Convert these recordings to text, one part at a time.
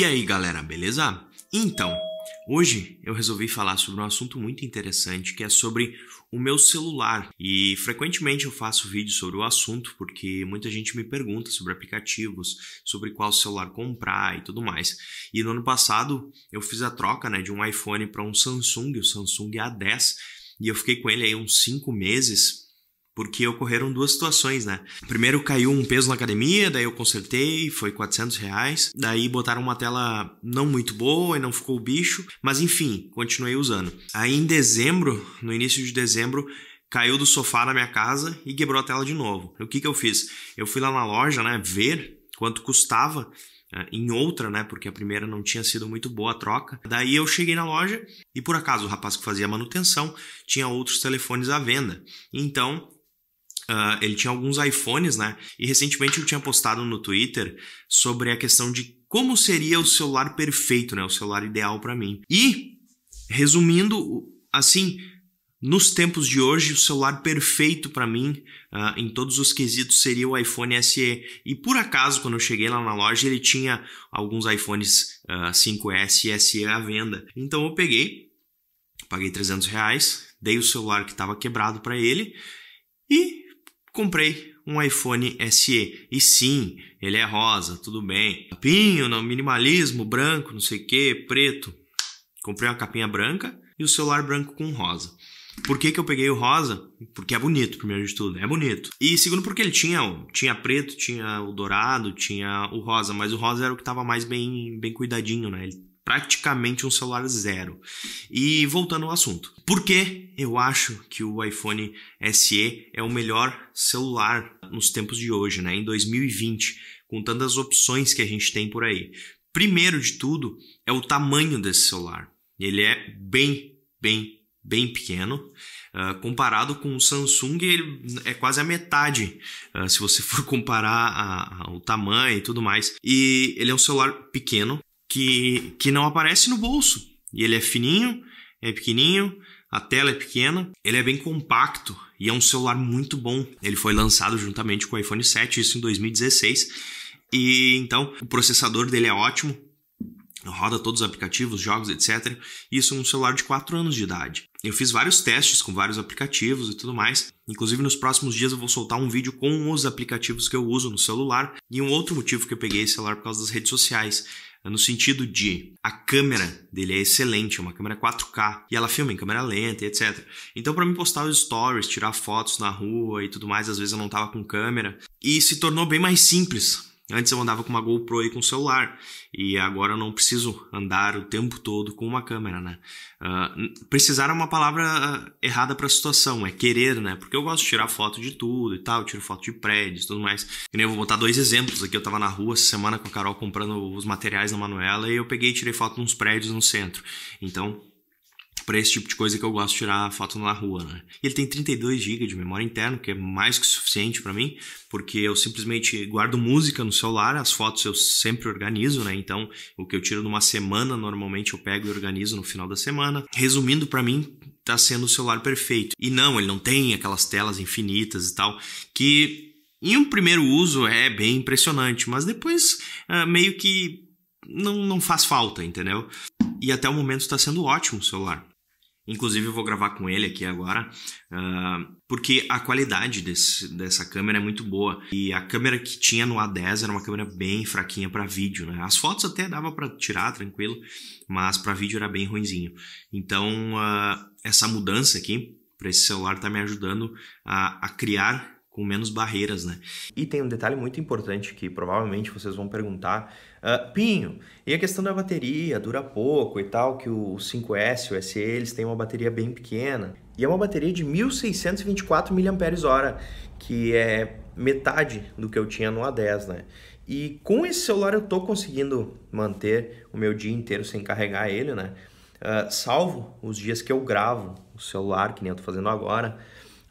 E aí, galera, beleza? Então, hoje eu resolvi falar sobre um assunto muito interessante que é sobre o meu celular. E frequentemente eu faço vídeos sobre o assunto porque muita gente me pergunta sobre aplicativos, sobre qual celular comprar e tudo mais. E no ano passado eu fiz a troca né, de um iPhone para um Samsung, o Samsung A10, e eu fiquei com ele aí uns 5 meses porque ocorreram duas situações, né? Primeiro caiu um peso na academia, daí eu consertei, foi 400 reais. Daí botaram uma tela não muito boa e não ficou o bicho, mas enfim, continuei usando. Aí em dezembro, no início de dezembro, caiu do sofá na minha casa e quebrou a tela de novo. O que que eu fiz? Eu fui lá na loja, né, ver quanto custava eh, em outra, né? Porque a primeira não tinha sido muito boa a troca. Daí eu cheguei na loja e por acaso o rapaz que fazia a manutenção tinha outros telefones à venda. Então Uh, ele tinha alguns iPhones, né? E recentemente eu tinha postado no Twitter sobre a questão de como seria o celular perfeito, né? O celular ideal para mim. E, resumindo, assim, nos tempos de hoje, o celular perfeito para mim, uh, em todos os quesitos, seria o iPhone SE. E por acaso, quando eu cheguei lá na loja, ele tinha alguns iPhones uh, ah, 5S e SE à venda. Então eu peguei, paguei 300 reais, dei o celular que estava quebrado para ele e comprei um iPhone SE. E sim, ele é rosa, tudo bem. Capinho, não, minimalismo, branco, não sei o que, preto. Comprei uma capinha branca e o celular branco com rosa. Por que, que eu peguei o rosa? Porque é bonito, primeiro de tudo, é bonito. E segundo, porque ele tinha, tinha preto, tinha o dourado, tinha o rosa, mas o rosa era o que estava mais bem, bem cuidadinho, né? Ele praticamente um celular zero. E voltando ao assunto, por que eu acho que o iPhone SE é o melhor celular nos tempos de hoje, né? Em 2020, com tantas opções que a gente tem por aí. Primeiro de tudo é o tamanho desse celular. Ele é bem, bem, bem pequeno. Uh, comparado com o Samsung, ele é quase a metade, uh, se você for comparar a, a, o tamanho e tudo mais. E ele é um celular pequeno, que, que não aparece no bolso. E ele é fininho, é pequenininho, a tela é pequena, ele é bem compacto e é um celular muito bom. Ele foi lançado juntamente com o iPhone 7, isso em 2016. E então o processador dele é ótimo, roda todos os aplicativos, jogos, etc. Isso num celular de 4 anos de idade. Eu fiz vários testes com vários aplicativos e tudo mais. Inclusive, nos próximos dias eu vou soltar um vídeo com os aplicativos que eu uso no celular. E um outro motivo que eu peguei esse celular por causa das redes sociais é no sentido de a câmera dele é excelente, é uma câmera 4K e ela filma em câmera lenta e etc. Então, para mim postar os stories, tirar fotos na rua e tudo mais, às vezes eu não tava com câmera e se tornou bem mais simples Antes eu andava com uma GoPro e com um celular, e agora eu não preciso andar o tempo todo com uma câmera, né? Uh, precisar é uma palavra ah, errada para a situação, é querer, né? Porque eu gosto de tirar foto de tudo e tal, eu tiro foto de prédios e tudo mais. E nem eu vou botar dois exemplos aqui, eu tava na rua essa semana com a Carol comprando os materiais da Manuela e eu peguei e tirei foto de uns prédios no centro. Então, para esse tipo de coisa que eu gosto de tirar foto na rua, né? Ele tem 32 GB de memória interna, que é mais que suficiente para mim, porque eu simplesmente guardo música no celular, as fotos eu sempre organizo, né? Então, o que eu tiro numa semana, normalmente eu pego e organizo no final da semana. Resumindo para mim, tá sendo o celular perfeito. E não, ele não tem aquelas telas infinitas e tal, que em um primeiro uso é bem impressionante, mas depois uh, meio que não, não faz falta, entendeu? E até o momento está sendo ótimo o celular. Inclusive, eu vou gravar com ele aqui agora, uh, porque a qualidade desse, dessa câmera é muito boa. E a câmera que tinha no A10 era uma câmera bem fraquinha para vídeo, né? As fotos até dava para tirar tranquilo, mas para vídeo era bem ruimzinho. Então, uh, essa mudança aqui para esse celular está me ajudando a, a criar com menos barreiras, né? E tem um detalhe muito importante que provavelmente vocês vão perguntar, uh, Pinho, e a questão da bateria, dura pouco e tal, que o 5S, o SE, eles têm uma bateria bem pequena, e é uma bateria de 1624 mAh, que é metade do que eu tinha no A10, né? E com esse celular eu tô conseguindo manter o meu dia inteiro sem carregar ele, né? Uh, salvo os dias que eu gravo o celular, que nem eu tô fazendo agora,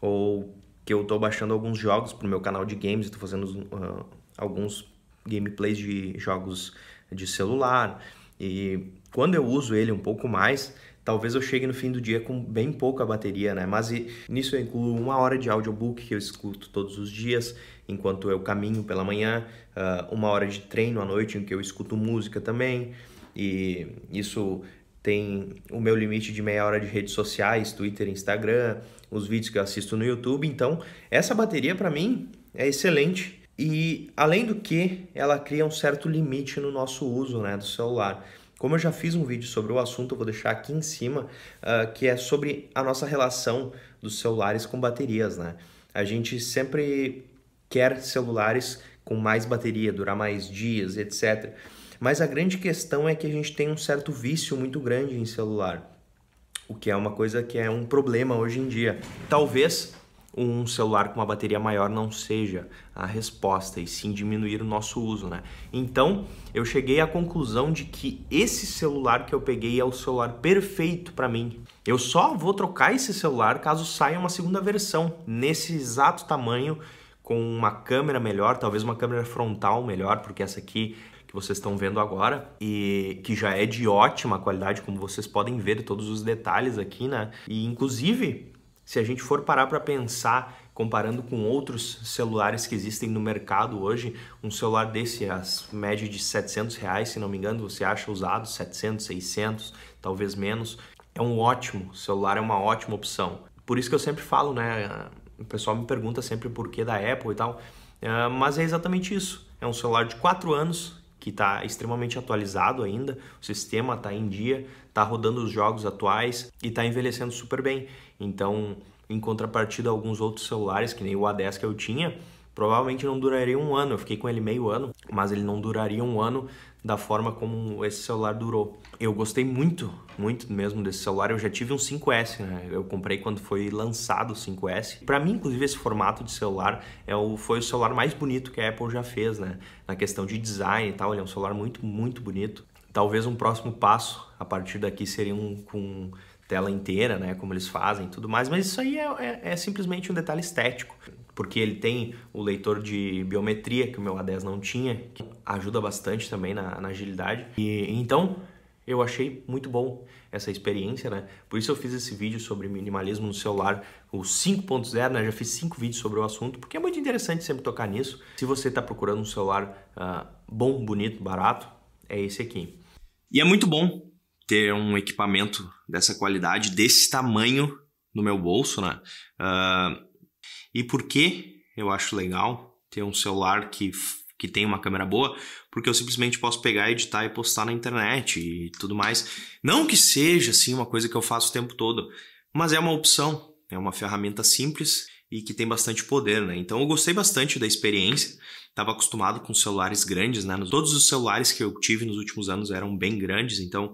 ou que eu estou baixando alguns jogos pro meu canal de games, estou fazendo uh, alguns gameplays de jogos de celular. E quando eu uso ele um pouco mais, talvez eu chegue no fim do dia com bem pouca bateria, né? Mas e, nisso eu incluo uma hora de audiobook que eu escuto todos os dias, enquanto eu caminho pela manhã, uh, uma hora de treino à noite em que eu escuto música também. E isso tem o meu limite de meia hora de redes sociais, Twitter, Instagram, os vídeos que eu assisto no YouTube. Então, essa bateria para mim é excelente e além do que, ela cria um certo limite no nosso uso, né, do celular. Como eu já fiz um vídeo sobre o assunto, eu vou deixar aqui em cima, uh, que é sobre a nossa relação dos celulares com baterias, né? A gente sempre quer celulares com mais bateria, durar mais dias, etc. Mas a grande questão é que a gente tem um certo vício muito grande em celular, o que é uma coisa que é um problema hoje em dia. Talvez um celular com uma bateria maior não seja a resposta e sim diminuir o nosso uso, né? Então, eu cheguei à conclusão de que esse celular que eu peguei é o celular perfeito para mim. Eu só vou trocar esse celular caso saia uma segunda versão nesse exato tamanho com uma câmera melhor, talvez uma câmera frontal melhor, porque essa aqui que vocês estão vendo agora e que já é de ótima qualidade, como vocês podem ver todos os detalhes aqui, né? E inclusive, se a gente for parar para pensar comparando com outros celulares que existem no mercado hoje, um celular desse, as média de 700 reais, se não me engano, você acha usado 700, 600, talvez menos. É um ótimo celular, é uma ótima opção. Por isso que eu sempre falo, né? O pessoal me pergunta sempre por que da Apple e tal, eh, mas é exatamente isso. É um celular de 4 anos, que está extremamente atualizado ainda, o sistema está em dia, está rodando os jogos atuais e está envelhecendo super bem. Então, em contrapartida, alguns outros celulares, que nem o A10 que eu tinha, provavelmente não duraria um ano. Eu fiquei com ele meio ano, mas ele não duraria um ano da forma como esse celular durou. Eu gostei muito, muito mesmo desse celular. Eu já tive um 5S, né? Eu comprei quando foi lançado o 5S. Para mim, inclusive, esse formato de celular é o, foi o celular mais bonito que a Apple já fez, né? Na questão de design e tal, ele é um celular muito, muito bonito. Talvez um próximo passo a partir daqui seria um com tela inteira, né? Como eles fazem e tudo mais, mas isso aí é, é, é simplesmente um detalhe estético porque ele tem o leitor de biometria, que o meu A10 não tinha, que ajuda bastante também na, na agilidade. E então eu achei muito bom essa experiência, né? Por isso eu fiz esse vídeo sobre minimalismo no celular, o 5.0, né? Já fiz cinco vídeos sobre o assunto, porque é muito interessante sempre tocar nisso. Se você está procurando um celular uh, bom, bonito, barato, é esse aqui. E é muito bom ter um equipamento dessa qualidade, desse tamanho no meu bolso, né? Uh, e por que eu acho legal ter um celular que, que tem uma câmera boa? Porque eu simplesmente posso pegar, editar e postar na internet e tudo mais. Não que seja assim uma coisa que eu faço o tempo todo, mas é uma opção, é uma ferramenta simples e que tem bastante poder, né? Então eu gostei bastante da experiência. Estava acostumado com celulares grandes, né? Todos os celulares que eu tive nos últimos anos eram bem grandes, então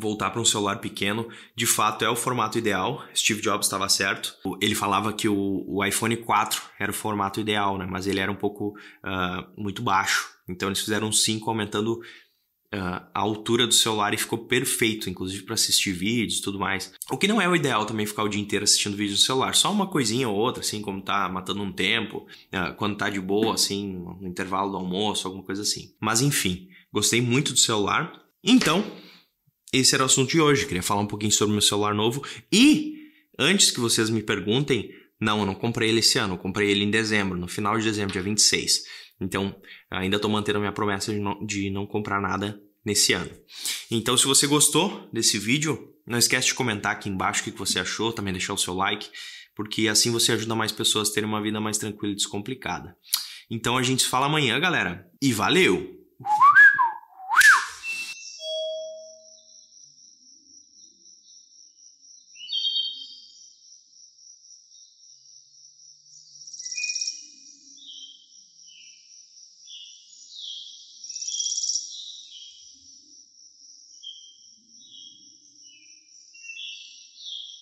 voltar para um celular pequeno, de fato é o formato ideal. Steve Jobs estava certo. Ele falava que o, o, iPhone 4 era o formato ideal, né? Mas ele era um pouco uh, muito baixo. Então eles fizeram um 5 aumentando uh, a altura do celular e ficou perfeito, inclusive para assistir vídeos e tudo mais. O que não é o ideal também ficar o dia inteiro assistindo vídeos no celular, só uma coisinha ou outra, assim, como tá matando um tempo, uh, quando tá de boa, assim, no intervalo do almoço, alguma coisa assim. Mas enfim, gostei muito do celular. Então, esse era o assunto de hoje. Queria falar um pouquinho sobre meu celular novo. E, antes que vocês me perguntem, não, eu não comprei ele esse ano, eu comprei ele em dezembro, no final de dezembro, dia 26. Então, ainda estou mantendo a minha promessa de não, de não comprar nada nesse ano. Então, se você gostou desse vídeo, não esquece de comentar aqui embaixo o que você achou, também deixar o seu like, porque assim você ajuda mais pessoas a terem uma vida mais tranquila e descomplicada. Então a gente se fala amanhã, galera. E valeu!